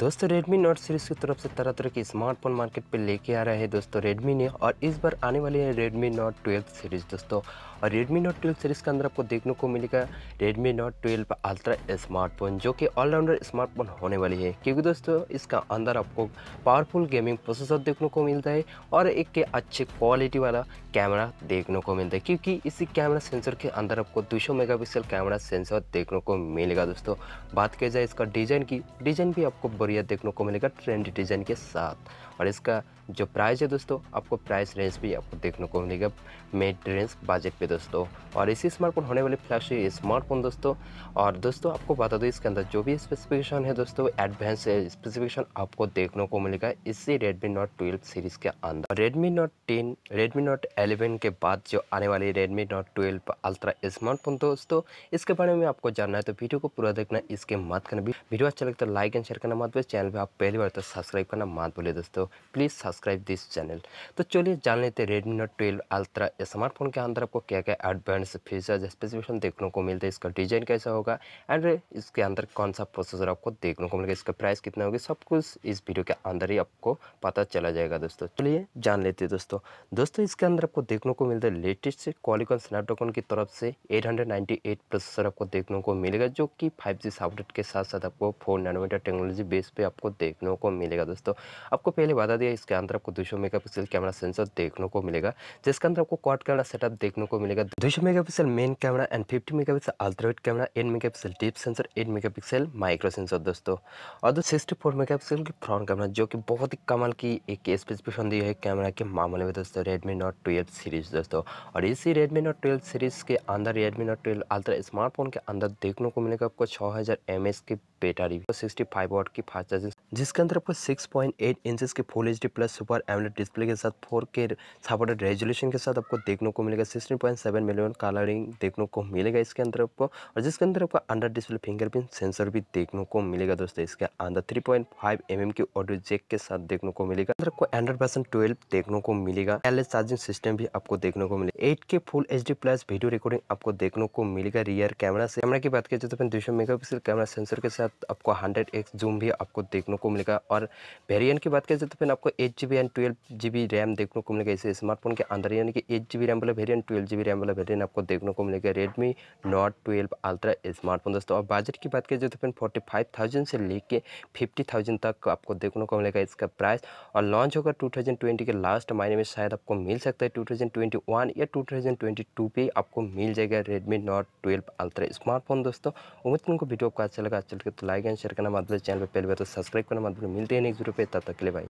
दोस्तों Redmi Note series की तरफ से तरह तरह के स्मार्टफोन मार्केट पे लेके आ रहे हैं दोस्तों Redmi ने और इस बार आने वाली है Redmi Note 12 सीरीज़ दोस्तों और Redmi Note 12 सीरीज़ के अंदर आपको देखने को मिलेगा Redmi Note 12 अल्ट्रा स्मार्टफोन जो कि ऑलराउंडर स्मार्टफोन होने वाली है क्योंकि दोस्तों इसका अंदर आपको पावरफुल गेमिंग प्रोसेसर देखने को मिलता है और एक के अच्छे क्वालिटी वाला कैमरा देखने को मिलता है क्योंकि इसी कैमरा सेंसर के अंदर आपको 200 मेगापिक्सल कैमरा सेंसर देखने को मिलेगा दोस्तों बात की जाए इसका डिज़ाइन की डिज़ाइन भी आपको बढ़िया देखने को मिलेगा ट्रेंड डिज़ाइन के साथ और इसका जो प्राइस है दोस्तों आपको प्राइस रेंज भी आपको देखने को मिलेगा मेड रेंज बजट पे दोस्तों और इसी स्मार्टफोन होने वाले फ्लैश स्मार्टफोन दोस्तों और दोस्तों आपको बता दो इसके अंदर जो भी स्पेसिफिकेशन है दोस्तों एडवांस स्पेसिफिकेशन आपको देखने को मिलेगा इसी रेडमी नोट ट्वेल्व सीरीज़ के अंदर Redmi note ten Redmi note eleven के बाद जो आने वाली Redmi note twelve ultra smartphone दोस्तों इसके बारे में आपको जानना है तो वीडियो को पूरा देखना इसके मत करना भी वीडियो अच्छा लगता है लाइक एंड शेयर करना मत बोले चैनल पर आप पहली बार तो सब्सक्राइब करना मत भूलिए दोस्तों प्लीज़ सब्सक्राइब दिस चैनल तो चलिए जान लेते हैं Redmi note twelve ultra smartphone के अंदर आपको क्या क्या एडवांस फीचर्स स्पेसिफिकेशन देखने को मिलते हैं इसका डिजाइन कैसा होगा एंड इसके अंदर कौन सा प्रोसेसर आपको देखने को मिलेगा इसका प्राइस कितना होगी सब कुछ इस वीडियो के अंदर ही आपको पता चला जाएगा दोस्तों चलिए जान लेते हैं दोस्तों दोस्तों इसके अंदर आपको देखने को मिलता है लेटेस्ट क्वालिकॉन स्नैपड्रैगन की तरफ से 898 प्रोसेसर आपको देखने को मिलेगा जो कि 5G जी के साथ साथ आपको 4 नैनोमीटर टेक्नोलॉजी बेस पे आपको देखने को मिलेगा दोस्तों आपको पहले बता दिया इसके अंदर आपको दो सौ कैमरा सेंसर देखने को मिलेगा जिसके अंदर आपको क्वाड कैमरा सेटअप देखने को मिलेगा दो सौ main camera and fifty mega ultrawide camera eight mega deep sensor eight mega micro sensor दोस्तों और दो सिक्सटी फोर मेगा की फ्रंट कैमरा जो कि बहुत ही कमल की एक स्पेसिफिकेशन दी है कैमरा के मामले में दोस्तों Redmi note twelve twelfth series दोस्तों और इसी रेडमी नोट ट्वेल्थ सीरीज़ के अंदर Redmi note twelve ultra smartphone के अंदर देखने को मिलेगा आपको छः हज़ार की बैटरी सिक्सटी फाइव वॉट की फास्ट चार्जिंग जिसके अंदर आपको सिक्स पॉइंट एट इंचज के full H D plus super AMOLED display के साथ फोर के सपोर्टेड रेजोल्यूशन के साथ आपको देखने को मिलेगा sixteen point seven million colouring देखने को मिलेगा इसके अंदर आपको और जिसके अंदर आपको अंडर डिस्प्ले फिंगरप्रिंट सेंसर भी देखने को मिलेगा दोस्तों इसके अंदर three point five M M की ऑडियो जेक के साथ देखने को मिलेगा अंदर आपको एंड्रॉइड वर्सन ट्वेल्व देखने को मिलेगा एल चार्जिंग सिस्टम सिस्टम भी आपको देखने को मिले eight K full H plus video recording आपको देखने को मिलेगा रियर कैमरा से कैमरा की बात करें तो फिर दो सौ मेगा कैमरा सेंसर के साथ आपको हंड्रेड एक्स जूम भी आपको देखने को मिलेगा और वेरियंट की बात करें तो फिर आपको eight G B and twelve G B RAM देखने को मिलेगा इसे स्मार्टफोन के अंदर यानी कि एट जी बी रैम वाला variant twelve G B RAM वाला वेरियंट आपको देखने को मिलेगा Redmi note twelve ultra smartphone दोस्तों और बजट की बात करें तो फिर फोर्टी फाइव थाउजेंड से लेकर फिफ्टी थाउजेंड तक आपको देखने को मिलेगा इसका प्राइस और लॉन्च होगा टू थाउजेंड ट्वेंटी के लास्ट महीने में शायद आपको मिल सकता है 2021 या 2022 पे आपको मिल जाएगा Redmi Note 12 अल्ट्रा स्मार्टफोन दोस्तों उम्मीद तुमको वीडियो आपको अच्छा लगा अच्छा लगे तो लाइक एंड शेयर करना मत भूलिए चैनल पे पहले बार तो सब्सक्राइब करना मत भूलिए मिलते हैं नेक्स्ट वीडियो पे तब तक के लिए बाय